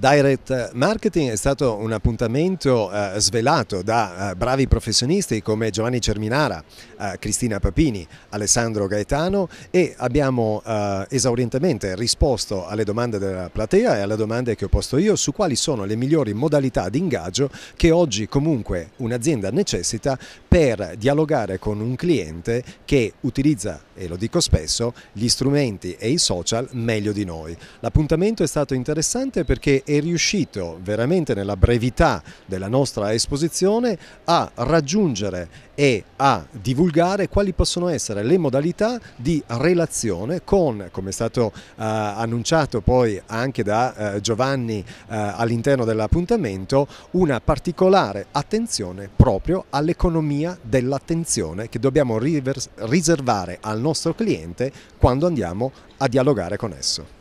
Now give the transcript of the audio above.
Direct Marketing è stato un appuntamento eh, svelato da eh, bravi professionisti come Giovanni Cerminara, eh, Cristina Papini, Alessandro Gaetano e abbiamo eh, esaurientemente risposto alle domande della platea e alle domande che ho posto io su quali sono le migliori modalità di ingaggio che oggi comunque un'azienda necessita per dialogare con un cliente che utilizza, e lo dico spesso, gli strumenti e i social meglio di noi. L'appuntamento è stato interessante perché è riuscito veramente nella brevità della nostra esposizione a raggiungere e a divulgare quali possono essere le modalità di relazione con, come è stato eh, annunciato poi anche da eh, Giovanni eh, all'interno dell'appuntamento, una particolare attenzione proprio all'economia dell'attenzione che dobbiamo riservare al nostro cliente quando andiamo a dialogare con esso.